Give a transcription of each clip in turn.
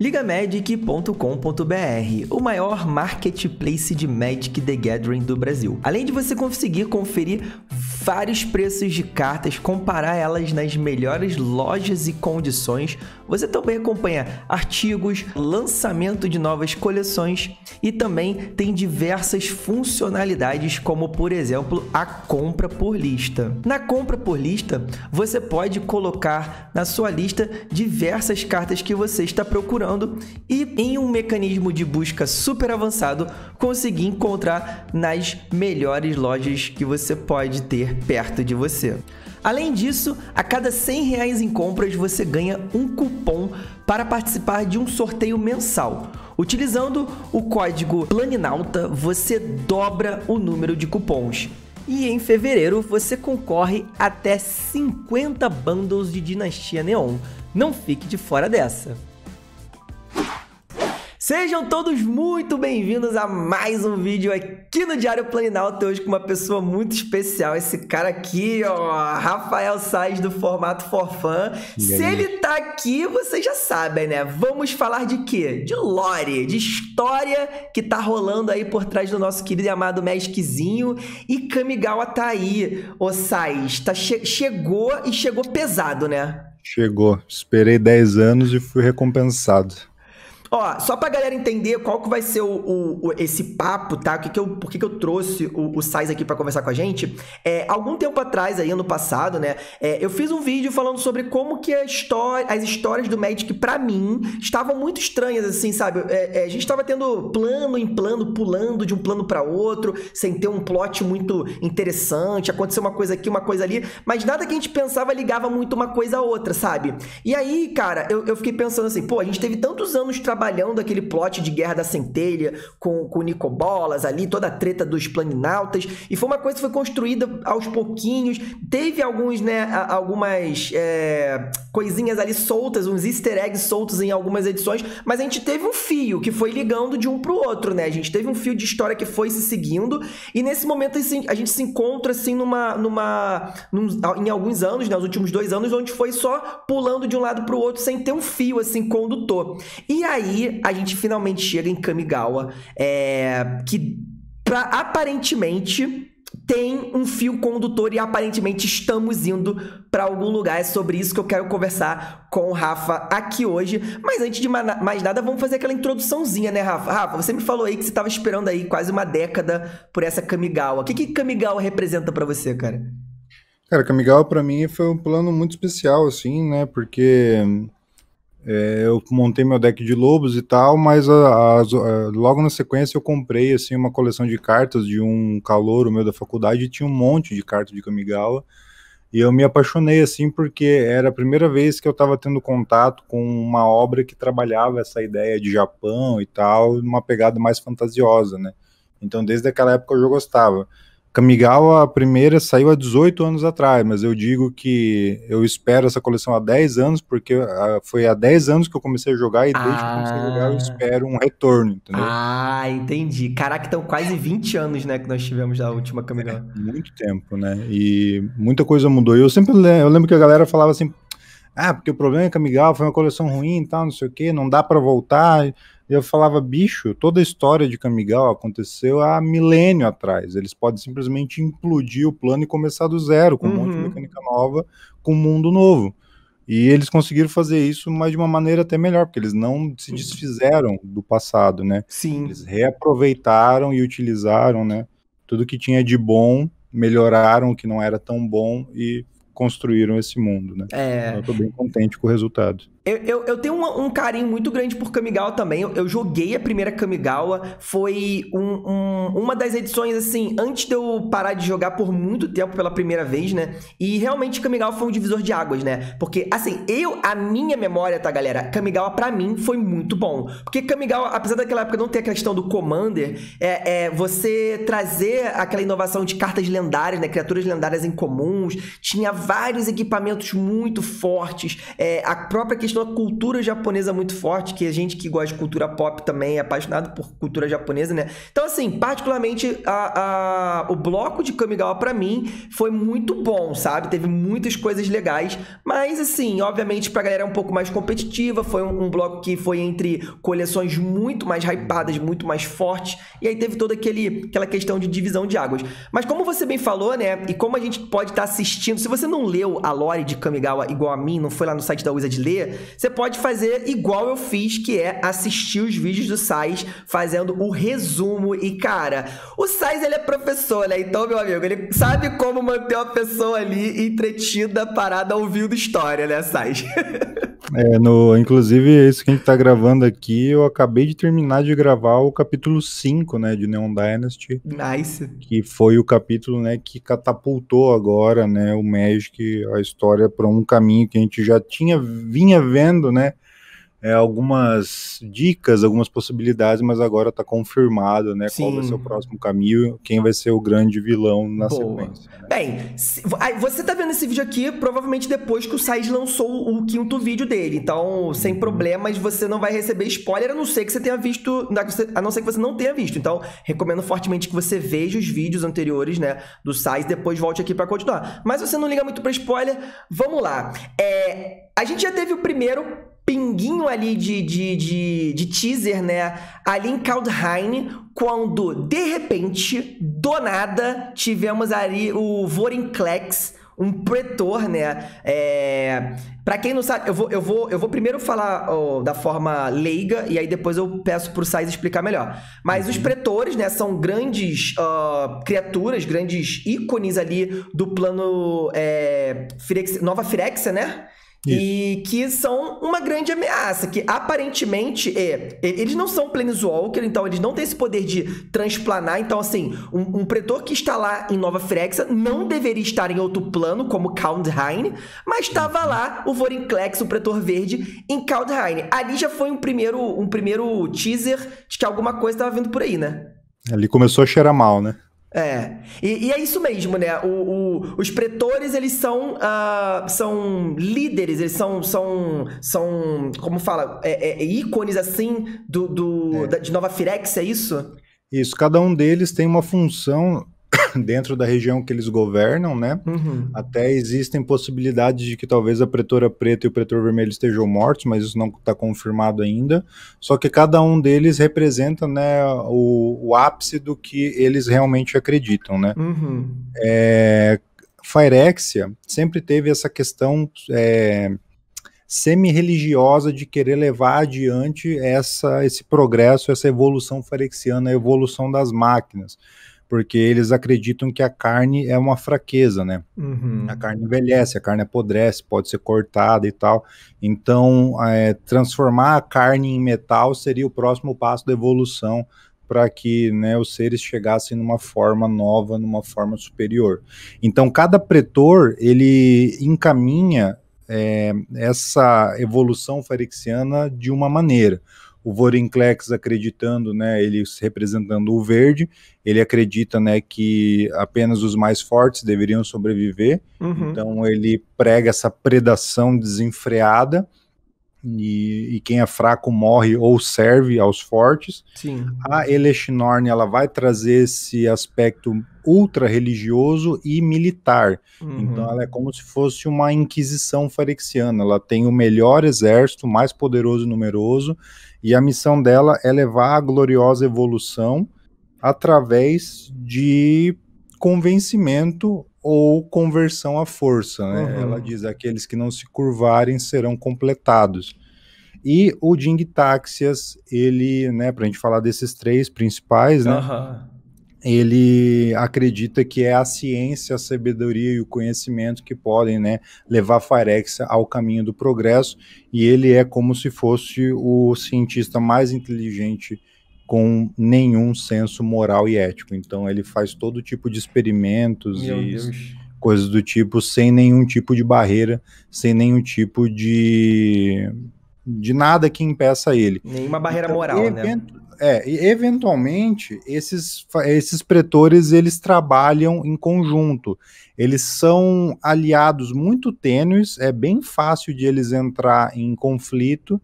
ligamedic.com.br, o maior marketplace de Magic the Gathering do Brasil. Além de você conseguir conferir vários preços de cartas, comparar elas nas melhores lojas e condições. Você também acompanha artigos, lançamento de novas coleções e também tem diversas funcionalidades, como por exemplo a compra por lista. Na compra por lista, você pode colocar na sua lista diversas cartas que você está procurando e, em um mecanismo de busca super avançado, conseguir encontrar nas melhores lojas que você pode ter perto de você. Além disso, a cada 100 reais em compras você ganha um cupom para participar de um sorteio mensal. Utilizando o código PLANINAUTA, você dobra o número de cupons. E em fevereiro você concorre até 50 bundles de Dinastia Neon. Não fique de fora dessa! Sejam todos muito bem-vindos a mais um vídeo aqui no Diário Planinalto. Hoje com uma pessoa muito especial, esse cara aqui, ó, Rafael Sainz do Formato Forfã. Se ele tá aqui, vocês já sabem, né? Vamos falar de quê? De lore, de história que tá rolando aí por trás do nosso querido e amado Mesquizinho. E Kamigawa tá aí, ô Sainz, Tá che chegou e chegou pesado, né? Chegou. Esperei 10 anos e fui recompensado. Ó, só pra galera entender qual que vai ser o, o, o esse papo, tá? O que que eu, por que, que eu trouxe o, o Sais aqui para conversar com a gente? É, algum tempo atrás, aí ano passado, né? É, eu fiz um vídeo falando sobre como que história, as histórias do Magic, para mim, estavam muito estranhas, assim, sabe? É, é, a gente tava tendo plano em plano, pulando de um plano para outro, sem ter um plot muito interessante, aconteceu uma coisa aqui, uma coisa ali, mas nada que a gente pensava ligava muito uma coisa a outra, sabe? E aí, cara, eu, eu fiquei pensando assim, pô, a gente teve tantos anos trabalhando trabalhando aquele plot de Guerra da Centelha com, com o Nicobolas ali, toda a treta dos planinautas. E foi uma coisa que foi construída aos pouquinhos. Teve alguns, né, algumas é, coisinhas ali soltas, uns easter eggs soltos em algumas edições, mas a gente teve um fio que foi ligando de um pro outro, né? A gente teve um fio de história que foi se seguindo. E nesse momento assim, a gente se encontra assim numa. numa num, em alguns anos, né? últimos dois anos, onde foi só pulando de um lado pro outro sem ter um fio assim condutor. E aí, aí a gente finalmente chega em Kamigawa, é, que pra, aparentemente tem um fio condutor e aparentemente estamos indo para algum lugar. É sobre isso que eu quero conversar com o Rafa aqui hoje. Mas antes de mais nada, vamos fazer aquela introduçãozinha, né, Rafa? Rafa, você me falou aí que você estava esperando aí quase uma década por essa Kamigawa. O que que Kamigawa representa para você, cara? Cara, Kamigawa para mim foi um plano muito especial assim, né? Porque é, eu montei meu deck de lobos e tal, mas a, a, a, logo na sequência eu comprei assim uma coleção de cartas de um calouro meu da faculdade e tinha um monte de cartas de Kamigawa. E eu me apaixonei assim porque era a primeira vez que eu estava tendo contato com uma obra que trabalhava essa ideia de Japão e tal, numa pegada mais fantasiosa, né? Então desde aquela época eu já gostava. Kamigawa, a primeira, saiu há 18 anos atrás, mas eu digo que eu espero essa coleção há 10 anos, porque ah, foi há 10 anos que eu comecei a jogar e desde ah. que eu comecei a jogar eu ah. espero um retorno, entendeu? Ah, entendi. Caraca, então quase 20 anos, né, que nós tivemos a última Kamigawa. É, muito tempo, né? E muita coisa mudou. E eu sempre eu lembro que a galera falava assim, ah, porque o problema é que a Miguel foi uma coleção ruim e tal, não sei o que, não dá para voltar eu falava, bicho, toda a história de Camigal aconteceu há milênio atrás. Eles podem simplesmente implodir o plano e começar do zero, com um uhum. monte de uhum. mecânica nova, com um mundo novo. E eles conseguiram fazer isso, mas de uma maneira até melhor, porque eles não se uhum. desfizeram do passado, né? Sim. Eles reaproveitaram e utilizaram, né? Tudo que tinha de bom, melhoraram o que não era tão bom e construíram esse mundo, né? É. Então, eu tô bem contente com o resultado. Eu, eu, eu tenho um, um, carinho muito grande por Kamigawa também. Eu, eu joguei a primeira Kamigawa. Foi um, um, uma das edições, assim, antes de eu parar de jogar por muito tempo pela primeira vez, né? E realmente Kamigawa foi um divisor de águas, né? Porque, assim, eu, a minha memória, tá, galera? Kamigawa, para mim, foi muito bom. Porque Kamigawa, apesar daquela época não ter a questão do Commander, é, é você trazer aquela inovação de cartas lendárias, né? Criaturas lendárias em comuns. Tinha vários equipamentos muito fortes. É, a própria questão uma cultura japonesa muito forte, que a gente que gosta de cultura pop também é apaixonado por cultura japonesa, né? Então, assim, particularmente a, a, o bloco de Kamigawa para mim foi muito bom, sabe? Teve muitas coisas legais, mas assim, obviamente pra galera é um pouco mais competitiva, foi um, um bloco que foi entre coleções muito mais hypadas, muito mais fortes, e aí teve toda aquele, aquela questão de divisão de águas. Mas como você bem falou, né? E como a gente pode estar tá assistindo, se você não leu a lore de Kamigawa igual a mim, não foi lá no site da Wizard ler, você pode fazer igual eu fiz, que é assistir os vídeos do Sais fazendo o resumo. E, cara, o Sais ele é professor, né? Então, meu amigo, ele sabe como manter uma pessoa ali entretida, parada, ouvindo história, né, Sais? É, no, inclusive, isso que a gente tá gravando aqui, eu acabei de terminar de gravar o capítulo 5, né, de Neon Dynasty. Nice. Que foi o capítulo, né, que catapultou agora, né, o Magic, a história para um caminho que a gente já tinha, vinha vendo, né? é, algumas dicas, algumas possibilidades, mas agora está confirmado, né? Sim. Qual vai ser o próximo caminho, quem vai ser o grande vilão na Boa. sequência. Né? Bem, se, você está vendo esse vídeo aqui provavelmente depois que o Sais lançou o quinto vídeo dele. Então, sem uhum. problemas, você não vai receber spoiler, a não ser que você tenha visto. A não ser que você não tenha visto. Então, recomendo fortemente que você veja os vídeos anteriores, né? Do Sais, depois volte aqui para continuar. Mas você não liga muito para spoiler, vamos lá. É, a gente já teve o primeiro pinguinho ali de, de, de, de teaser, né? Ali em Kaldheim, quando de repente, do nada, tivemos ali o Vorinclex, um pretor, né? É... Pra quem não sabe, eu vou, eu vou, eu vou primeiro falar oh, da forma leiga e aí depois eu peço pro Sais explicar melhor. Mas uhum. os pretores, né, são grandes uh, criaturas, grandes ícones ali do plano é, Firex... Nova Firexia, né? Isso. E que são uma grande ameaça, que aparentemente é. Eles não são Planeswalker, então eles não têm esse poder de transplanar. Então, assim, um, um pretor que está lá em Nova Frexa não deveria estar em outro plano, como Kaldheim, mas estava lá o Vorinclex, o pretor verde, em Kaldheim. Ali já foi um primeiro, um primeiro teaser de que alguma coisa estava vindo por aí, né? Ali começou a cheirar mal, né? É. E, e, é isso mesmo, né? O, o, os pretores, eles são, uh, são líderes, eles são, são, são como fala, é, é, é, ícones, assim, do, do é. da, de Nova Firex, é isso? Isso, cada um deles tem uma função dentro da região que eles governam, né? Uhum. Até existem possibilidades de que talvez a pretora preta e o pretor vermelho estejam mortos, mas isso não está confirmado ainda. Só que cada um deles representa, né, o, o ápice do que eles realmente acreditam, né? Uhum. É, sempre teve essa questão é, semi-religiosa de querer levar adiante essa, esse progresso, essa evolução farexiana, a evolução das máquinas porque eles acreditam que a carne é uma fraqueza, né? Uhum. A carne envelhece, a carne apodrece, pode ser cortada e tal. Então, é, transformar a carne em metal seria o próximo passo da evolução para que né, os seres chegassem numa forma nova, numa forma superior. Então, cada pretor ele encaminha é, essa evolução farixiana de uma maneira o Vorinclex acreditando, né, ele representando o verde, ele acredita, né, que apenas os mais fortes deveriam sobreviver, uhum. então ele prega essa predação desenfreada, e, e, quem é fraco morre ou serve aos fortes. Sim. A Elexnorn ela vai trazer esse aspecto ultra religioso e militar. Uhum. Então ela é como se fosse uma inquisição farexiana. Ela tem o melhor exército, mais poderoso e numeroso, e a missão dela é levar a gloriosa evolução através de convencimento ou conversão à força. Né? Uhum. Ela diz: aqueles que não se curvarem serão completados. E o Ding Taxias, ele, né, para a gente falar desses três principais, né, uhum. ele acredita que é a ciência, a sabedoria e o conhecimento que podem né, levar Farex ao caminho do progresso, e ele é como se fosse o cientista mais inteligente com nenhum senso moral e ético. Então ele faz todo tipo de experimentos Meu e Deus. coisas do tipo sem nenhum tipo de barreira, sem nenhum tipo de de nada que impeça ele. Nenhuma barreira então, moral, né? É, eventualmente esses esses pretores eles trabalham em conjunto. Eles são aliados muito tênues, é bem fácil de eles entrar em conflito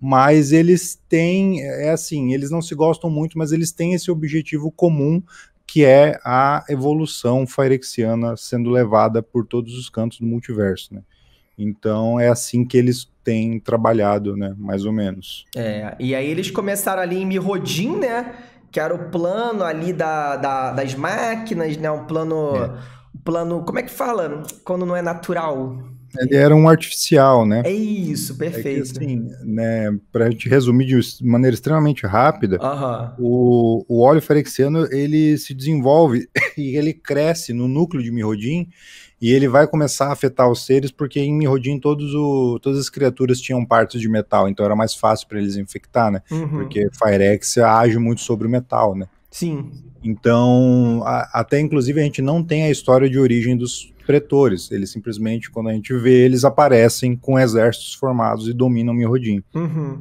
mas eles têm, é assim, eles não se gostam muito, mas eles têm esse objetivo comum que é a evolução firexiana sendo levada por todos os cantos do multiverso, né? Então é assim que eles têm trabalhado, né? Mais ou menos. É, e aí eles começaram ali em Mirrodin, né? Que era o plano ali da, da das máquinas, né? o plano. É. Um plano. Como é que fala? Quando não é natural. Ele era um artificial, né? É isso, perfeito. É que, assim, né, para a gente resumir de maneira extremamente rápida, uh -huh. o, o óleo ferexiano ele se desenvolve e ele cresce no núcleo de Mirrodin e ele vai começar a afetar os seres, porque em Mirrodin todos o, todas as criaturas tinham partes de metal, então era mais fácil para eles infectar, né? Uhum. Porque Firex age muito sobre o metal, né? Sim. Então, a, até inclusive a gente não tem a história de origem dos pretores. Eles simplesmente, quando a gente vê, eles aparecem com exércitos formados e dominam Mirrodin. Uhum.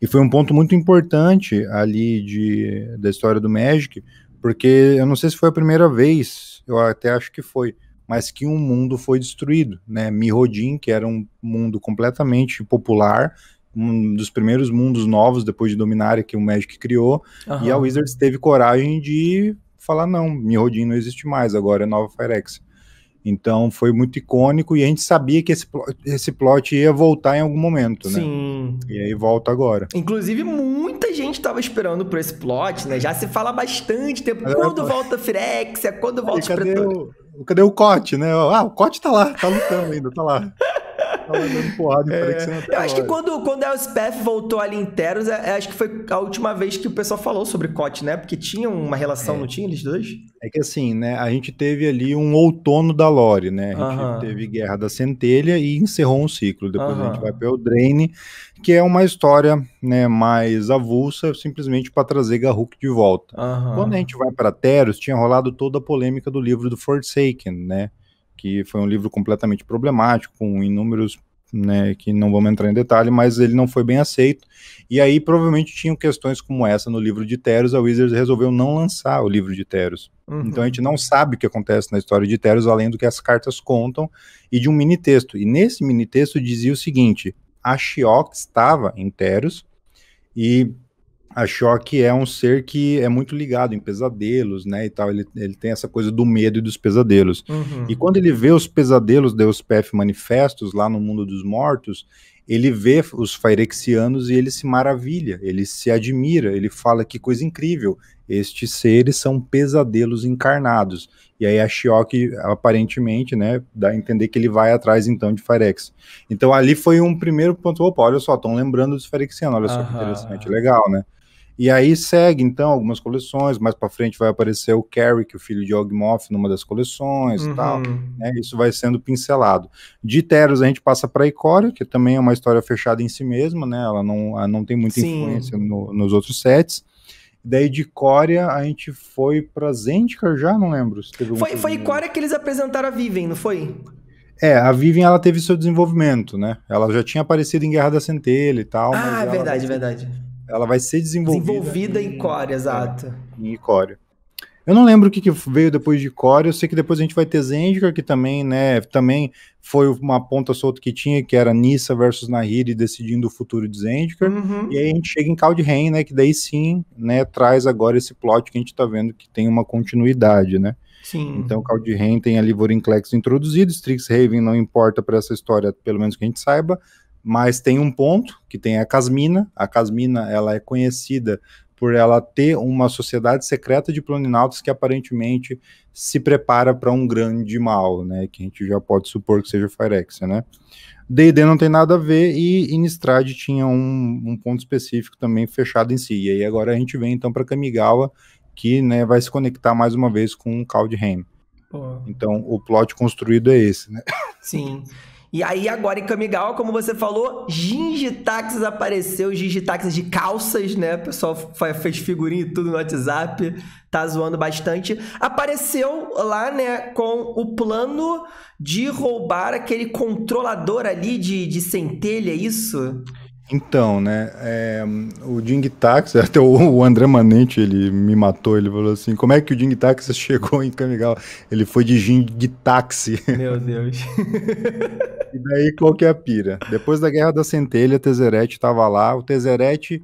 E foi um ponto muito importante ali de, da história do Magic, porque eu não sei se foi a primeira vez, eu até acho que foi, mas que um mundo foi destruído, né? Mirrodin, que era um mundo completamente popular, um dos primeiros mundos novos depois de dominaria que o Magic criou, uhum. e a Wizards teve coragem de falar não, Mirrodin não existe mais, agora é Nova Firex. Então foi muito icônico e a gente sabia que esse, plot, esse plot ia voltar em algum momento, né? Sim. E aí volta agora. Inclusive, muita gente estava esperando por esse plot, né? Já se fala bastante tempo. É quando volta a Firexia, é quando volta aí, cadê o Cadê o Cote, né? Ah, o Cote tá lá, tá lutando ainda, tá lá porrada é. Eu acho que quando, quando a SPF voltou ali em Teros, é, é, acho que foi a última vez que o pessoal falou sobre Cote, né? Porque tinha uma relação, é. não tinha eles dois? É que assim, né? A gente teve ali um outono da Lore, né? A gente teve Guerra da Centelha e encerrou um ciclo. Depois a gente vai para o Drain, que é uma história né, mais avulsa, simplesmente para trazer Garruk de volta. Quando a gente vai para Teros, tinha rolado toda a polêmica do livro do Forsaken, né? que foi um livro completamente problemático, com inúmeros né, que não vamos entrar em detalhe, mas ele não foi bem aceito. E aí provavelmente tinham questões como essa no livro de Teros, a Wizards resolveu não lançar o livro de Teros. Uhum. Então a gente não sabe o que acontece na história de Teros, além do que as cartas contam e de um mini texto. E nesse mini texto dizia o seguinte: a Shiok estava em Teros e a Shock é um ser que é muito ligado em pesadelos, né, e tal. Ele, ele tem essa coisa do medo e dos pesadelos. Uhum. E quando ele vê os pesadelos de PF manifestos lá no mundo dos mortos, ele vê os Firexianos e ele se maravilha, ele se admira, ele fala que coisa incrível, estes seres são pesadelos encarnados. E aí a Shiok, aparentemente, né, dá a entender que ele vai atrás então de Firex. Então ali foi um primeiro ponto, opa, olha só, estão lembrando dos Firexianos, olha só que interessante, legal, né? E aí segue, então, algumas coleções. Mais para frente vai aparecer o Carrick, é o filho de Ogmoff, numa das coleções uhum. e tal. Uhum. Né? Isso vai sendo pincelado. De Teros, a gente passa para Icória, que também é uma história fechada em si mesma, né? Ela não, ela não tem muita Sim. influência no, nos outros sets. Daí de Ikoria a gente foi pra Zendikar já, não lembro. Se teve foi foi Coreia que eles apresentaram a Vivian, não foi? É, a Vivian ela teve seu desenvolvimento, né? Ela já tinha aparecido em Guerra da Centelha e tal. Ah, verdade, é ela... verdade. Ela vai ser desenvolvida. Desenvolvida em, Core, exato. Em Core. Eu não lembro o que, que, veio depois de Core, eu sei que depois a gente vai ter Zendikar, que também, né, também foi uma ponta solta que tinha, que era Nissa versus Nahiri decidindo o futuro de Zendikar, uhum. e aí a gente chega em Caldheim, né, que daí sim, né, traz agora esse plot que a gente tá vendo que tem uma continuidade, né. Sim. Então Caldheim tem ali Vorinclex introduzido, Strixhaven não importa para essa história, pelo menos que a gente saiba, mas tem um ponto que tem a Casmina. A Casmina ela é conhecida por ela ter uma sociedade secreta de Planinautas que aparentemente se prepara para um grande mal, né? Que a gente já pode supor que seja Firex, né? D&D não tem nada a ver e Innistrad tinha um, um, ponto específico também fechado em si. E aí agora a gente vem então para Kamigawa, que né, vai se conectar mais uma vez com o Kaldheim. Então o plot construído é esse, né? Sim. E aí agora em Kamigawa, como você falou, Gingitaxis apareceu, Gingitaxis de calças, né? O pessoal fez figurinha e tudo no WhatsApp, tá zoando bastante. Apareceu lá, né, com o plano de roubar aquele controlador ali de, de centelha, é isso? Então, né, é, o Ding Tax, até o, o, André Manente, ele me matou, ele falou assim, como é que o Ding Tax chegou em Camigal? Ele foi de Jing Taxi. Meu Deus. e daí qual que é a pira? Depois da Guerra da Centelha, Tezerete estava lá, o Tezerete,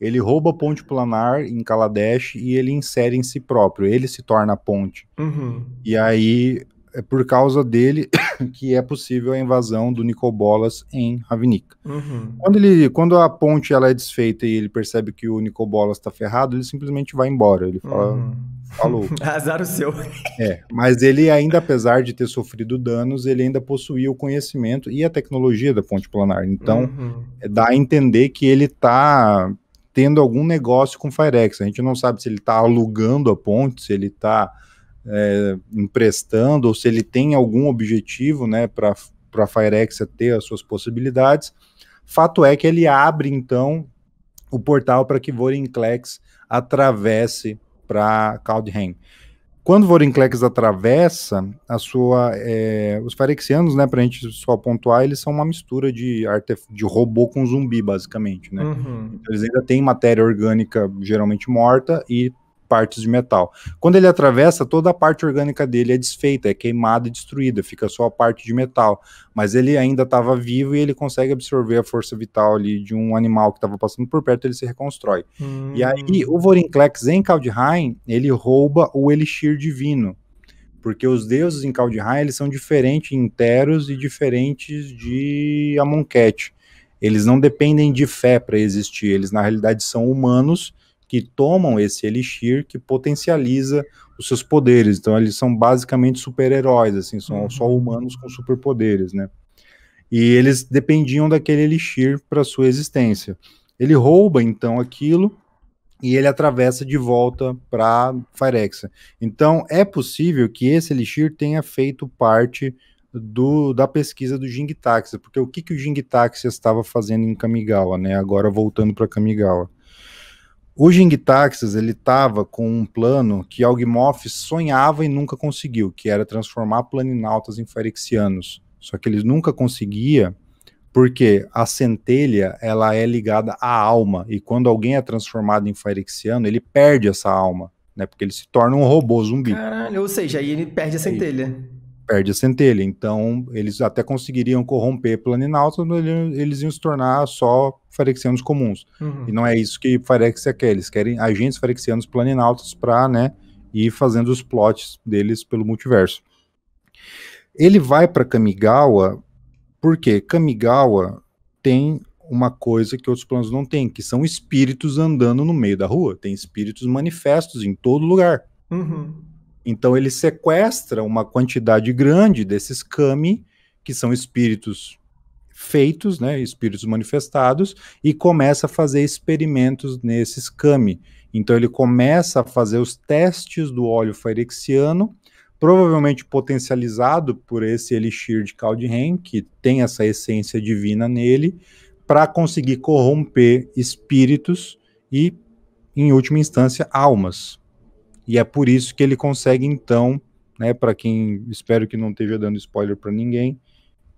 ele rouba a ponte planar em Kaladesh e ele insere em si próprio, ele se torna a ponte. Uhum. E aí é por causa dele que é possível a invasão do Nicol Bolas em Ravnica. Uhum. Quando, ele, quando a ponte ela é desfeita e ele percebe que o Nicol Bolas está ferrado, ele simplesmente vai embora. Ele fala, uhum. falou. Tá Azar o seu. É, mas ele ainda, apesar de ter sofrido danos, ele ainda possuía o conhecimento e a tecnologia da ponte planar. Então, uhum. É, dá a entender que ele está tendo algum negócio com o Firex. A gente não sabe se ele está alugando a ponte, se ele está é, emprestando, ou se ele tem algum objetivo né, para a Firexia ter as suas possibilidades. Fato é que ele abre, então, o portal para que Vorinclex atravesse para Caldheim. Quando Vorinclex atravessa, a sua, é, os Firexianos, né, para a gente só pontuar, eles são uma mistura de, artef de robô com zumbi, basicamente, né? Uhum. Então, eles ainda têm matéria orgânica geralmente morta e partes de metal. Quando ele atravessa, toda a parte orgânica dele é desfeita, é queimada e destruída, fica só a parte de metal. Mas ele ainda estava vivo e ele consegue absorver a força vital ali de um animal que estava passando por perto, ele se reconstrói. Hum. E aí, hum. o Vorinclex em Kaldheim, ele rouba o Elixir Divino, porque os deuses em Kaldheim, eles são diferentes em Teros e diferentes de Amonkhet. Eles não dependem de fé para existir, eles na realidade são humanos, que tomam esse elixir que potencializa os seus poderes. Então eles são basicamente super-heróis, assim, são uhum. só humanos com superpoderes, né? E eles dependiam daquele elixir para sua existência. Ele rouba então aquilo e ele atravessa de volta para Phyrexa. Então é possível que esse elixir tenha feito parte do, da pesquisa do Jing Taxa, porque o que, que o Jing Taxa estava fazendo em Kamigawa, né? Agora voltando para Kamigawa. O Gingtaxis ele estava com um plano que Algmoff sonhava e nunca conseguiu, que era transformar planinautas em ferexianos. Só que ele nunca conseguia, porque a centelha ela é ligada à alma e quando alguém é transformado em ferexiano, ele perde essa alma, né? Porque ele se torna um robô zumbi. Caralho, ou seja, aí ele perde a centelha perde a centelha. Então, eles até conseguiriam corromper Planinautas, mas eles iam se tornar só farexianos comuns. Uhum. E não é isso que Farexia é, quer. É. Eles querem agentes farexianos Planinautas para né, ir fazendo os plots deles pelo multiverso. Ele vai para Kamigawa porque Kamigawa tem uma coisa que outros planos não têm, que são espíritos andando no meio da rua. Tem espíritos manifestos em todo lugar. Uhum. Então ele sequestra uma quantidade grande desses kami, que são espíritos feitos, né, espíritos manifestados, e começa a fazer experimentos nesses kami. Então ele começa a fazer os testes do óleo fairexiano, provavelmente potencializado por esse elixir de Kaldheim, que tem essa essência divina nele, para conseguir corromper espíritos e, em última instância, almas. E é por isso que ele consegue, então, né, para quem espero que não esteja dando spoiler para ninguém,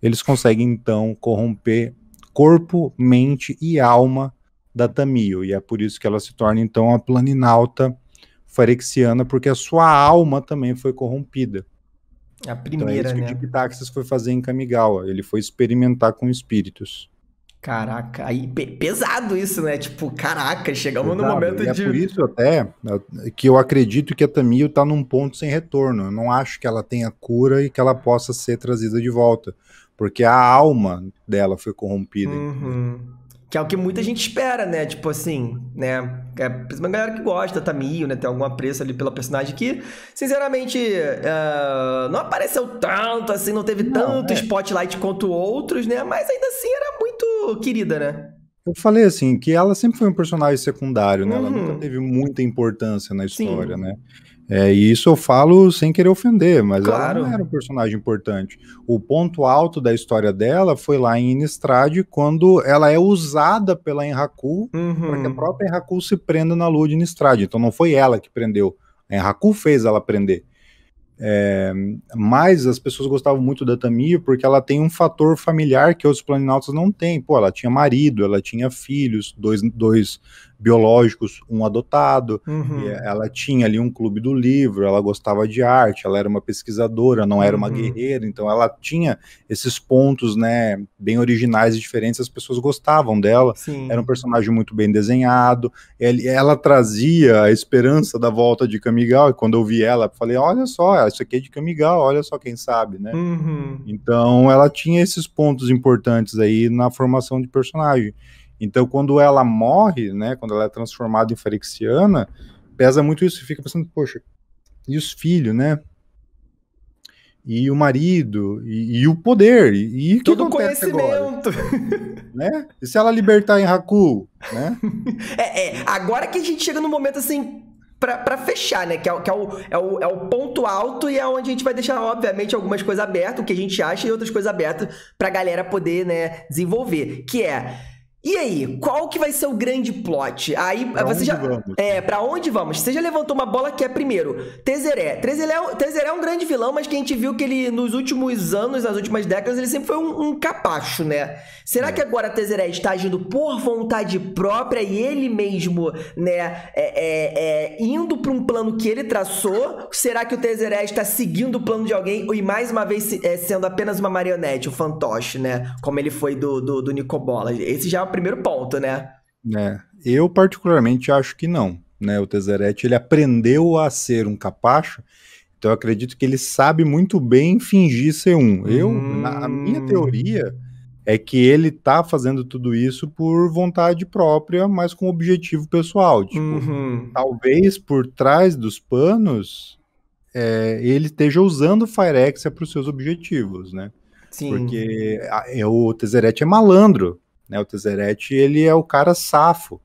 eles conseguem então corromper corpo, mente e alma da Tamio, e é por isso que ela se torna então a planinauta farexiana, porque a sua alma também foi corrompida. É a primeira, então é isso que né? o Diptaxis foi fazer em Kamigawa, ele foi experimentar com espíritos. Caraca, aí pesado isso, né? Tipo, caraca, chegamos pesado. no momento e é de. É por isso até né, que eu acredito que a Tamil tá num ponto sem retorno. Eu não acho que ela tenha cura e que ela possa ser trazida de volta. Porque a alma dela foi corrompida. Uhum. Que é o que muita gente espera, né? Tipo assim, né? É uma galera que gosta, tá mil, né? Tem algum apreço ali pela personagem que, sinceramente, uh, não apareceu tanto, assim, não teve não, tanto é. spotlight quanto outros, né? Mas ainda assim era muito querida, né? Eu falei assim, que ela sempre foi um personagem secundário, né? Uhum. Ela nunca uhum. teve muita importância na história, Sim. né? É, e isso eu falo sem querer ofender, mas claro. ela não era um personagem importante. O ponto alto da história dela foi lá em Innistrad, quando ela é usada pela Enraku uhum. para que a uhum. própria Enraku se prenda na lua de Innistrad. Então não foi ela que prendeu, a Enraku fez ela prender. É, mas as pessoas gostavam muito da Tamir porque ela tem um fator familiar que outros planinautas não têm. Pô, ela tinha marido, ela tinha filhos, dois, dois biológicos, um adotado. Uhum. ela tinha ali um clube do livro, ela gostava de arte, ela era uma pesquisadora, não era uma uhum. guerreira, então ela tinha esses pontos, né, bem originais e diferentes, as pessoas gostavam dela. Sim. Era um personagem muito bem desenhado. Ela, trazia a esperança da volta de Camigal, e quando eu vi ela, eu falei: "Olha só, isso aqui é de Camigal, olha só quem sabe", né? Uhum. Então ela tinha esses pontos importantes aí na formação de personagem. Então, quando ela morre, né, quando ela é transformada em farixiana, pesa muito isso, fica pensando, poxa, e os filhos, né? E o marido, e, e o poder, e, e todo o conhecimento. Agora, né? E se ela libertar em Haku, né? é, é, agora que a gente chega no momento assim, para fechar, né? Que, é, que é, o, é, o, é o ponto alto e é onde a gente vai deixar, obviamente, algumas coisas abertas, o que a gente acha e outras coisas abertas pra galera poder, né, desenvolver. Que é e aí, qual que vai ser o grande plot? Aí pra você já. Vamos? É, pra onde vamos? Você já levantou uma bola que é primeiro, Tezeré. Tezeré é, um, Tezeré é um grande vilão, mas que a gente viu que ele, nos últimos anos, nas últimas décadas, ele sempre foi um, um capacho, né? Será é. que agora Tezeré está agindo por vontade própria e ele mesmo, né, é, é, é indo pra um plano que ele traçou? Será que o Tezeré está seguindo o plano de alguém e mais uma vez é, sendo apenas uma marionete, um fantoche, né? Como ele foi do, do, do Nicobola. Esse já é o primeiro ponto, né? É, eu particularmente acho que não, né? O Teserete ele aprendeu a ser um capacho, então eu acredito que ele sabe muito bem fingir ser um. Eu, hum... a minha hum. teoria é que ele tá fazendo tudo isso por vontade própria, mas com objetivo pessoal. Tipo, uhum. talvez por trás dos panos é, ele esteja usando Firexia para os seus objetivos, né? Sim. Porque a, é, o Teserete é malandro. Né? O Tesseret, ele é o cara safo.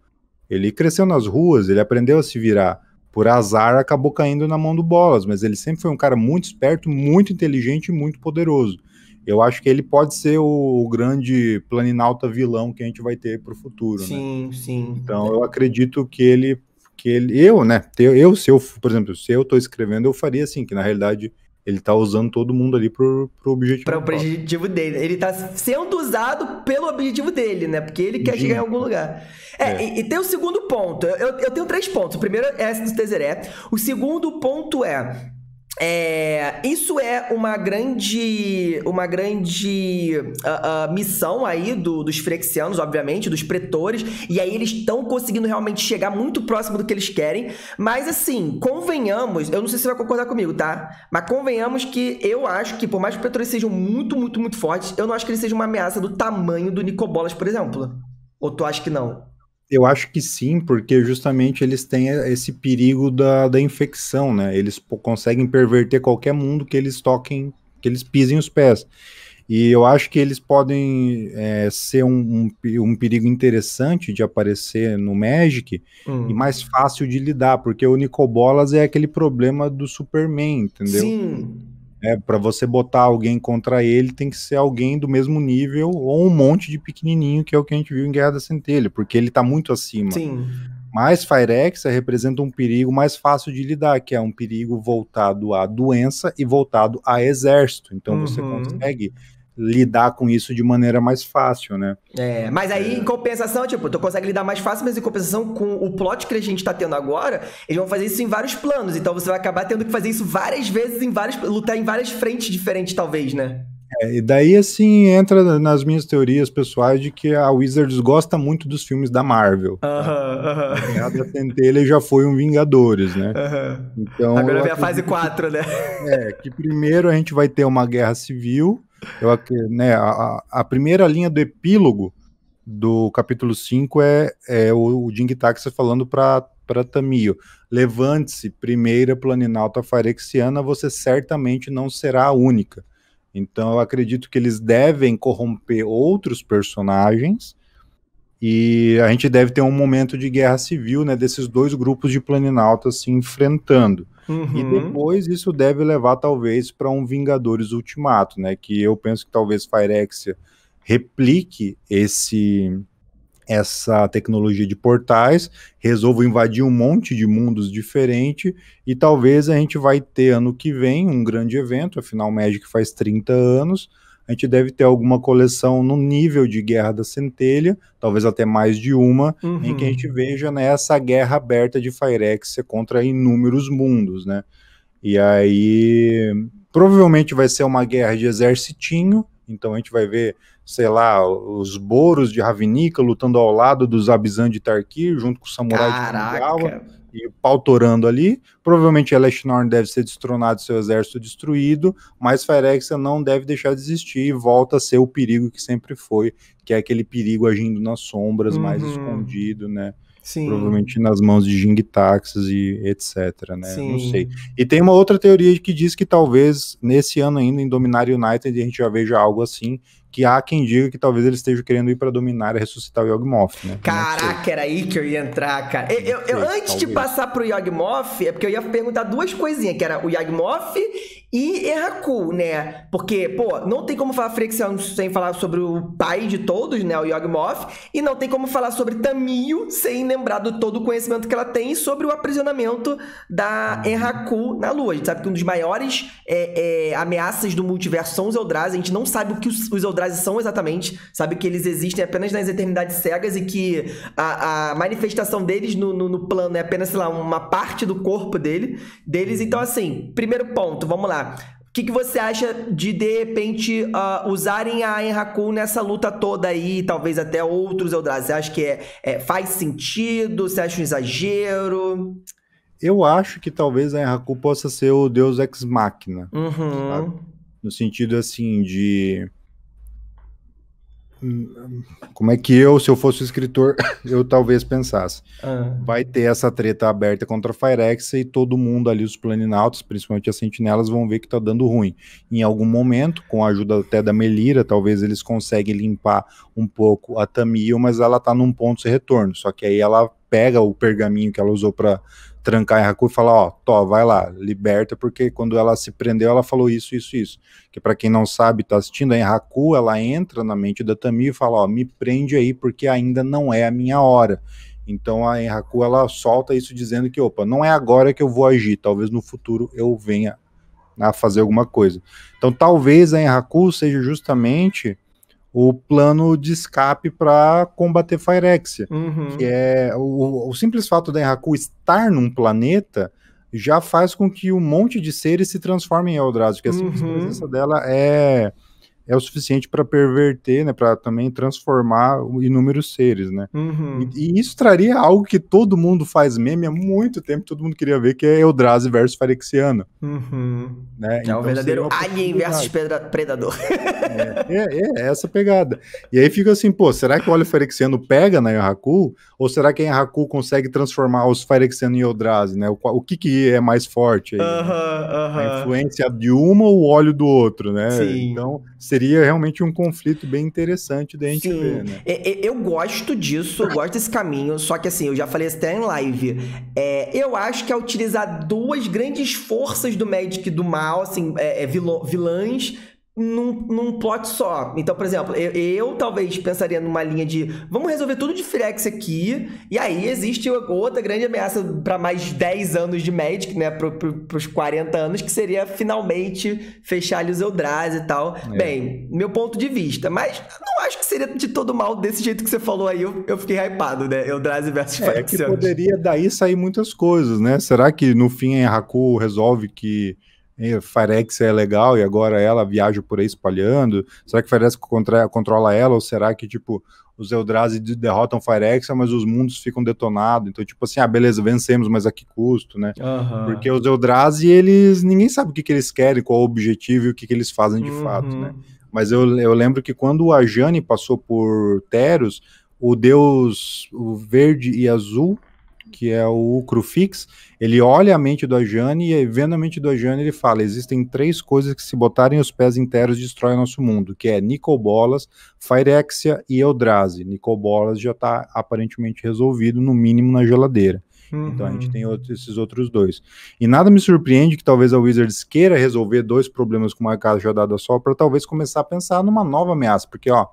Ele cresceu nas ruas, ele aprendeu a se virar. Por azar, acabou caindo na mão do Bolas, mas ele sempre foi um cara muito esperto, muito inteligente e muito poderoso. Eu acho que ele pode ser o, grande planinauta vilão que a gente vai ter para o futuro. Né? Sim, né? sim. Então eu acredito que ele, que ele, eu, né? Eu, se eu, por exemplo, se eu estou escrevendo, eu faria assim, que na realidade ele tá usando todo mundo ali pro, pro objetivo. Para o objetivo dele. Ele tá sendo usado pelo objetivo dele, né? Porque ele quer Sim. chegar em algum lugar. É, é. E, e, tem o segundo ponto. Eu, eu tenho três pontos. O primeiro é esse do Tezeré. O segundo ponto é é, isso é uma grande, uma grande uh, uh, missão aí do, dos frexianos, obviamente, dos pretores, e aí eles estão conseguindo realmente chegar muito próximo do que eles querem, mas assim, convenhamos, eu não sei se você vai concordar comigo, tá? Mas convenhamos que eu acho que, por mais que os pretores sejam muito, muito, muito fortes, eu não acho que eles sejam uma ameaça do tamanho do Nicobolas, por exemplo. Ou tu acha que não? Eu acho que sim, porque justamente eles têm esse perigo da, da infecção, né? Eles conseguem perverter qualquer mundo que eles toquem, que eles pisem os pés. E eu acho que eles podem é, ser um, um, um, perigo interessante de aparecer no Magic hum. e mais fácil de lidar, porque o Nicobolas é aquele problema do Superman, entendeu? Sim. É, né? para você botar alguém contra ele, tem que ser alguém do mesmo nível ou um monte de pequenininho, que é o que a gente viu em Guerra da Centelha, porque ele está muito acima. Sim. Mas Firex representa um perigo mais fácil de lidar, que é um perigo voltado à doença e voltado a exército. Então uhum. você consegue lidar com isso de maneira mais fácil, né? É, mas aí em compensação, tipo, tu consegue lidar mais fácil, mas em compensação com o plot que a gente tá tendo agora, eles vão fazer isso em vários planos, então você vai acabar tendo que fazer isso várias vezes em várias lutar em várias frentes diferentes talvez, né? É, e daí assim entra nas minhas teorias pessoais de que a Wizards gosta muito dos filmes da Marvel. Aham, tá? aham. A Centelha já foi um Vingadores, né? Uhum. Então, Agora vem a fase 4, né? É, que primeiro a gente vai ter uma guerra civil eu, né, a, a, primeira linha do epílogo do capítulo 5 é, é o, o Ding Taxa falando para Tamio: Levante-se, primeira planinalta farexiana, você certamente não será a única. Então eu acredito que eles devem corromper outros personagens e a gente deve ter um momento de guerra civil, né, desses dois grupos de planinautas se enfrentando. Uhum. E depois isso deve levar, talvez, para um Vingadores Ultimato, né? Que eu penso que talvez Firexia replique esse essa tecnologia de portais, resolva invadir um monte de mundos diferente e talvez a gente vai ter ano que vem um grande evento, afinal Magic faz 30 anos, a gente deve ter alguma coleção no nível de Guerra da Centelha, talvez até mais de uma, uhum. em que a uhum. gente veja né, essa guerra aberta de Firex contra inúmeros mundos, né? E aí, provavelmente vai ser uma guerra de exercitinho, então a gente vai ver, sei lá, os Boros de Ravinica lutando ao lado dos Abizan de Tarkir, junto com o Samurai Caraca. de Kangawa e pautorando ali. Provavelmente Eleshnorn deve ser destronado, seu exército destruído, mas Phyrexian não deve deixar de existir e volta a ser o perigo que sempre foi, que é aquele perigo agindo nas sombras, uhum. mais escondido, né? Sim. Provavelmente nas mãos de Jing Taxas e etc, né? Sim. Não sei. E tem uma outra teoria que diz que talvez nesse ano ainda em Dominar United a gente já veja algo assim, que há quem diga que talvez ele esteja querendo ir para dominar e ressuscitar o Yogmoth, né? Caraca, era aí que eu ia entrar, cara. Eu, eu, eu antes talvez. de passar pro Yogmoth, é porque eu ia perguntar duas coisinhas, que era o Yogmoth e Erraku, né? Porque, pô, não tem como falar Frexian sem falar sobre o pai de todos, né? O Yogmoth, e não tem como falar sobre Tamio sem lembrar do todo o conhecimento que ela tem sobre o aprisionamento da uhum. Erraku na Lua. A gente sabe que um dos maiores é, é, ameaças do multiverso são os Eldrazi, a gente não sabe o que os, os Eldrazi atrás são exatamente, sabe que eles existem apenas nas eternidades cegas e que a, a manifestação deles no, no, no, plano é apenas, sei lá, uma parte do corpo dele, deles. Uhum. Então, assim, primeiro ponto, vamos lá. O que, que você acha de, de repente, uh, usarem a Enraku nessa luta toda aí, talvez até outros Eldrazi? Você acha que é, é, faz sentido? Você acha um exagero? Eu acho que talvez a Enraku possa ser o deus ex máquina Uhum. No sentido, assim, de como é que eu, se eu fosse escritor, eu talvez pensasse. Ah. Vai ter essa treta aberta contra a Firex e todo mundo ali, os planinautas, principalmente as sentinelas, vão ver que tá dando ruim. Em algum momento, com a ajuda até da Melira, talvez eles conseguem limpar um pouco a Tamil, mas ela tá num ponto de retorno. Só que aí ela pega o pergaminho que ela usou para trancar a Haku e fala, ó, to, vai lá, liberta, porque quando ela se prendeu, ela falou isso, isso, isso. Que para quem não sabe, tá assistindo, a Haku, ela entra na mente da Tami e fala, ó, me prende aí, porque ainda não é a minha hora. Então a Enraku ela solta isso dizendo que, opa, não é agora que eu vou agir, talvez no futuro eu venha a fazer alguma coisa. Então talvez a Enraku seja justamente o plano de escape para combater Phyrexia, uhum. que é o, o, simples fato da Enraku estar num planeta já faz com que um monte de seres se transformem em Eldrazi, porque a uhum. presença dela é é o suficiente para perverter, né, para também transformar inúmeros seres, né? Uhum. E, e, isso traria algo que todo mundo faz meme há muito tempo, todo mundo queria ver, que é Eldrazi versus Farexiano. Uhum. Né? É então, o verdadeiro Alien versus Predador. É, é, é, é, essa pegada. E aí fica assim, pô, será que o óleo Farexiano pega na Yahaku? Ou será que a Yahaku consegue transformar os Farexiano em Eldrazi, né? O, o que que é mais forte aí? Uhum, né? A influência de uma ou o óleo do outro, né? Sim. Então seria realmente um conflito bem interessante da gente Sim. ver, né? É, é, eu gosto disso, eu gosto desse caminho, só que assim, eu já falei até em live. É, eu acho que é utilizar duas grandes forças do Magic do mal, assim, é, é vilões num, num plot só. Então, por exemplo, eu, eu, talvez pensaria numa linha de vamos resolver tudo de Firex aqui, e aí existe outra grande ameaça para mais 10 anos de Magic, né? Pro, pro, pros 40 anos, que seria finalmente fechar ali os Eldrazi e tal. É. Bem, meu ponto de vista, mas não acho que seria de todo mal desse jeito que você falou aí, eu, eu fiquei hypado, né? Eldrazi versus é, Firex. É que poderia daí sair muitas coisas, né? Será que no fim a Haku resolve que Firex é legal e agora ela viaja por aí espalhando. Será que Farex controla ela ou será que, tipo, os Eldrazi derrotam Firex, mas os mundos ficam detonados. Então, tipo assim, ah, beleza, vencemos, mas a que custo, né? Uhum. Porque os Eldrazi, eles. ninguém sabe o que, que eles querem, qual o objetivo e o que, que eles fazem de uhum. fato, né? Mas eu, eu lembro que quando a Jane passou por Teros, o deus o verde e azul que é o Crufix, ele olha a mente do Ajane e vendo a mente do Ajane ele fala, existem três coisas que se botarem os pés inteiros destroem nosso mundo, que é Nicobolas, Firexia e Eldrazi. Nicobolas já está aparentemente resolvido, no mínimo na geladeira. Uhum. Então a gente tem outro, esses outros dois. E nada me surpreende que talvez a Wizards queira resolver dois problemas com uma caixa dada só para talvez começar a pensar numa nova ameaça, porque ó,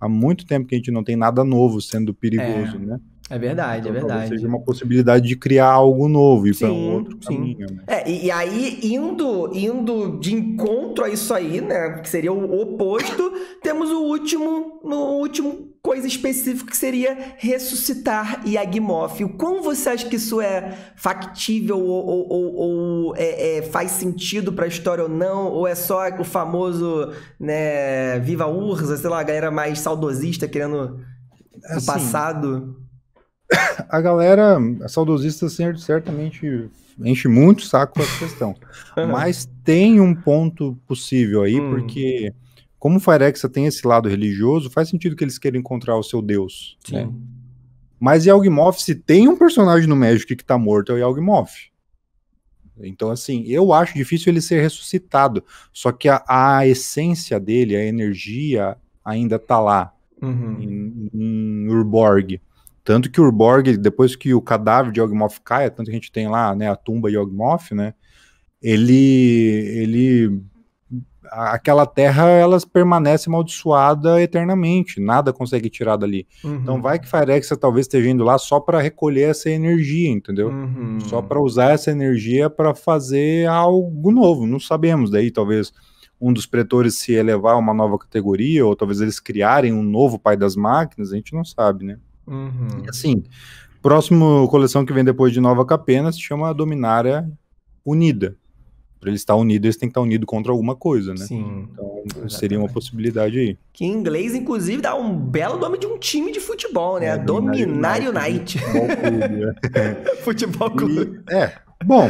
há muito tempo que a gente não tem nada novo sendo perigoso, é. né? É verdade, então, é verdade. Seja uma possibilidade de criar algo novo e para é um outro caminho. Sim. Né? É, e, e, aí, indo, indo de encontro a isso aí, né? Que seria o oposto, temos o último, no último coisa específica que seria ressuscitar Yagmoth. Como você acha que isso é factível ou, ou, ou, ou é, é, faz sentido para a história ou não? Ou é só o famoso né, Viva Urza, sei lá, a galera mais saudosista querendo assim, o passado? a galera a saudosista certamente enche muito o saco com essa questão. Mas tem um ponto possível aí, hum. porque como o Firexa tem esse lado religioso, faz sentido que eles queiram encontrar o seu Deus. Né? Sim. Né? Mas Yawgmoth, se tem um personagem no Magic que tá morto, é o Yawgmoth. Então, assim, eu acho difícil ele ser ressuscitado. Só que a, a essência dele, a energia, ainda tá lá. Uhum. Em, em Urborg. Tanto que o Urborg, depois que o cadáver de Yawgmoth cai, tanto que a gente tem lá né, a tumba de Yawgmoth, né, ele, ele aquela terra ela permanece amaldiçoada eternamente, nada consegue tirar dali. Uhum. Então vai que Phyrexia talvez esteja indo lá só para recolher essa energia, entendeu? Uhum. Só para usar essa energia para fazer algo novo, não sabemos. Daí talvez um dos pretores se elevar a uma nova categoria, ou talvez eles criarem um novo pai das máquinas, a gente não sabe, né? Uhum. E assim, próximo coleção que vem depois de Nova Capena se chama Dominária Unida. Para ele estar unido, eles têm que estar unido contra alguma coisa, né? Sim. Então exatamente. seria uma possibilidade aí. Que em inglês, inclusive, dá um belo nome de um time de futebol, né? É, Dominário Night. Futebol Clube. É. futebol Clube. E, é. Bom,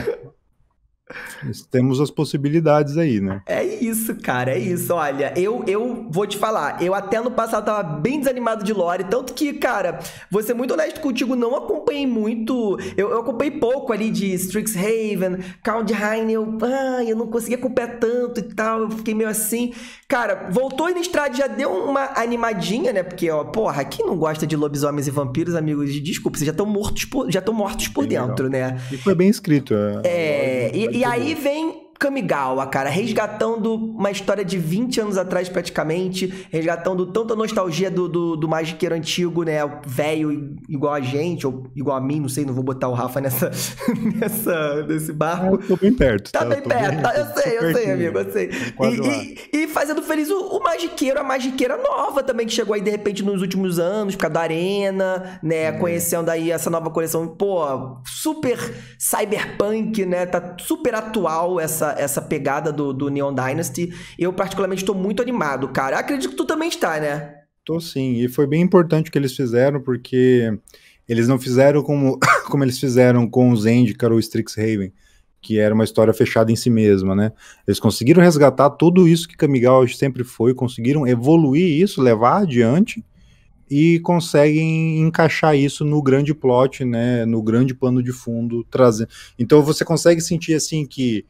temos as possibilidades aí, né? É isso, cara, é isso. Olha, eu, eu vou te falar, eu até no passado tava bem desanimado de lore, tanto que, cara, vou ser muito honesto contigo, não acompanhei muito, eu, eu acompanhei pouco ali de Strixhaven, Count eu, ah, eu não conseguia acompanhar tanto e tal, eu fiquei meio assim. Cara, voltou e Strade já deu uma animadinha, né? Porque, ó, porra, quem não gosta de lobisomens e vampiros, amigos, desculpa, vocês já estão mortos por, já estão mortos por dentro, legal. né? E foi bem escrito. É, é e, e aí vem Kamigawa, cara, resgatando uma história de 20 anos atrás praticamente, resgatando tanta nostalgia do, do, do magiqueiro antigo, né, velho igual a gente, ou igual a mim, não sei, não vou botar o Rafa nessa, nessa nesse barco. Eu tô bem perto. Tá, tá bem perto, bem, tá, eu, eu sei, eu sei, amigo, eu sei. E, e, e, fazendo feliz o, o magiqueiro, a magiqueira nova também, que chegou aí de repente nos últimos anos, por causa da Arena, né, é. conhecendo aí essa nova coleção, pô, super cyberpunk, né, tá super atual essa essa, essa pegada do, do Neon Dynasty. Eu, particularmente, estou muito animado, cara. Acredito que tu também está, né? Tô sim, e foi bem importante o que eles fizeram, porque eles não fizeram como, como eles fizeram com o Zendikar ou Strixhaven, que era uma história fechada em si mesma, né? Eles conseguiram resgatar tudo isso que Kamigawa sempre foi, conseguiram evoluir isso, levar adiante e conseguem encaixar isso no grande plot, né, no grande pano de fundo, trazer. Então você consegue sentir assim que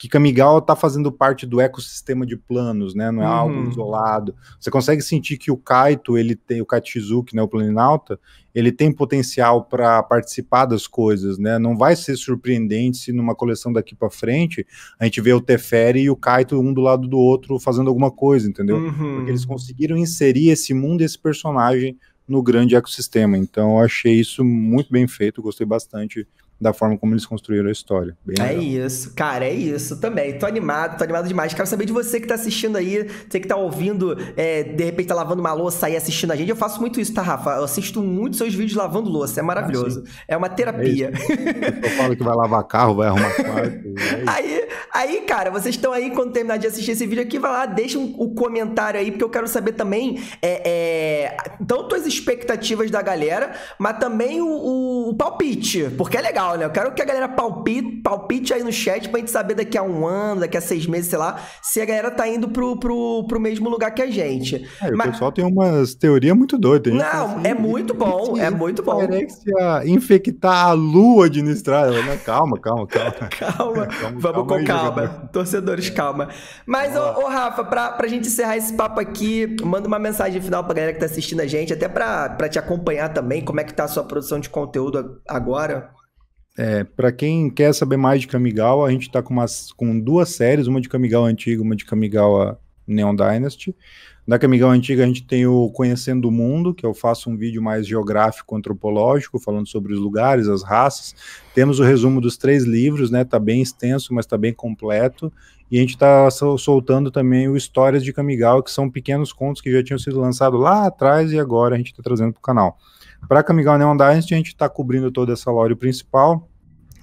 que Camigal está fazendo parte do ecossistema de planos, né? Não é uhum. algo isolado. Você consegue sentir que o Kaito, ele tem o Katsuzuki, né, o Planinauta, ele tem potencial para participar das coisas, né? Não vai ser surpreendente se numa coleção daqui para frente a gente vê o Teferi e o Kaito um do lado do outro fazendo alguma coisa, entendeu? Uhum. Porque eles conseguiram inserir esse mundo e esse personagem no grande ecossistema. Então, eu achei isso muito bem feito, gostei bastante da forma como eles construíram a história. Bem é legal. isso, cara, é isso também. Tô animado, tô animado demais. Quero saber de você que tá assistindo aí, você que tá ouvindo, é, de repente tá lavando uma louça aí assistindo a gente. Eu faço muito isso, tá, Rafa? Eu assisto muito seus vídeos lavando louça, é ah, maravilhoso. Ah, é uma é terapia. É eu falo que vai lavar carro, vai arrumar quarto. É aí, aí, cara, vocês estão aí, quando terminar de assistir esse vídeo aqui, vai lá, deixa o um, um comentário aí, porque eu quero saber também é, é, tanto as expectativas da galera, mas também o, o, o palpite, porque é legal real, né? Eu quero que a galera palpite, palpite aí no chat pra gente saber daqui a um ano, daqui a seis meses, sei lá, se a galera tá indo pro, pro, pro mesmo lugar que a gente. É, Mas... O pessoal tem umas teorias muito doidas. Não, assim, é muito bom, é muito bom. A infectar a lua de Calma, calma, calma. calma, vamos calma com calma. Torcedores, calma. Mas, ô, ô, Rafa, pra, pra gente encerrar esse papo aqui, manda uma mensagem final pra galera que tá assistindo a gente, até pra, pra te acompanhar também, como é que tá a sua produção de conteúdo agora. É, para quem quer saber mais de Kamigawa, a gente está com, umas, com duas séries, uma de Kamigawa antiga, uma de Kamigawa Neon Dynasty. Da Kamigawa antiga a gente tem o Conhecendo o Mundo, que eu faço um vídeo mais geográfico, antropológico, falando sobre os lugares, as raças. Temos o resumo dos três livros, né? Tá bem extenso, mas tá bem completo. E a gente está soltando também o Histórias de Kamigawa, que são pequenos contos que já tinham sido lançados lá atrás e agora a gente está trazendo para o canal. Para Kamigawa Neon Dynasty, a gente está cobrindo toda essa lore principal,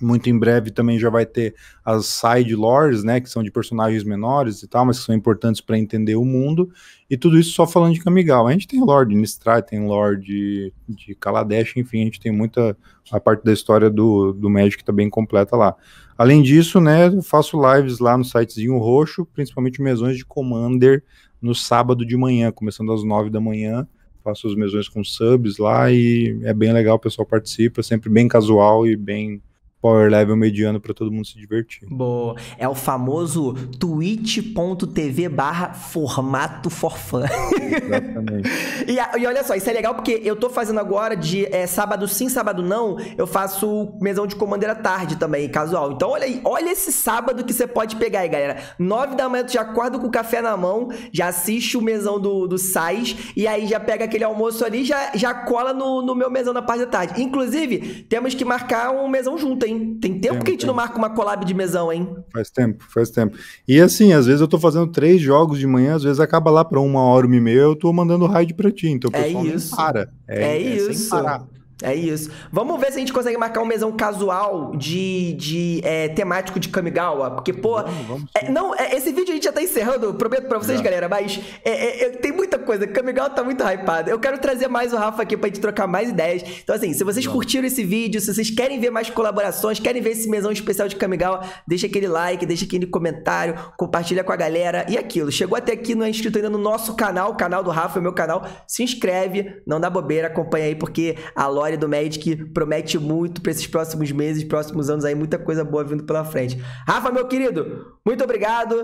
muito em breve também já vai ter as side lores, né, que são de personagens menores e tal, mas que são importantes para entender o mundo. E tudo isso só falando de Camigal A gente tem Lorde de tem Lorde de, Kaladesh, enfim, a gente tem muita a parte da história do, do Magic tá bem completa lá. Além disso, né, faço lives lá no sitezinho roxo, principalmente mesões de Commander no sábado de manhã, começando às nove da manhã faço as mesões com subs lá e é bem legal, o pessoal participa, sempre bem casual e bem power level mediano para todo mundo se divertir. Boa. É o famoso twitch.tv barra formato forfã. Exatamente. e, a, e, olha só, isso é legal porque eu tô fazendo agora de é, sábado sim, sábado não, eu faço mesão de comandeira tarde também, casual. Então olha aí, olha esse sábado que você pode pegar aí, galera. Nove da manhã tu já acorda com o café na mão, já assiste o mesão do, do Sais e aí já pega aquele almoço ali já já cola no, no meu mesão na parte da tarde. Inclusive, temos que marcar um mesão junto hein? Tem tempo, que a gente tempo. não marca uma collab de mesão, hein? Faz tempo, faz tempo. E assim, às vezes eu tô fazendo três jogos de manhã, às vezes acaba lá pra uma hora, e meia, eu tô mandando raid pra ti. Então, o é pessoal é isso. para. É, é, é isso. Sem parar. É isso. Vamos ver se a gente consegue marcar um mesão casual de, de é, temático de Kamigawa. Porque, pô. Vamos, vamos. É, não, é, esse vídeo a gente já tá encerrando, prometo pra vocês, já. galera. Mas é, é, tem muita coisa. Kamigawa tá muito hypado. Eu quero trazer mais o Rafa aqui pra gente trocar mais ideias. Então, assim, se vocês curtiram esse vídeo, se vocês querem ver mais colaborações, querem ver esse mesão especial de Kamigawa, deixa aquele like, deixa aquele comentário, compartilha com a galera e aquilo. Chegou até aqui, não é inscrito ainda no nosso canal, o canal do Rafa, é meu canal. Se inscreve, não dá bobeira, acompanha aí, porque a loja área do Magic promete muito para esses próximos meses, próximos anos aí, muita coisa boa vindo pela frente. Rafa, meu querido, muito obrigado.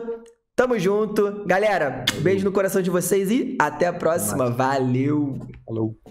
Tamo junto. Galera, beijo no coração de vocês e até a próxima. Valeu. Falou.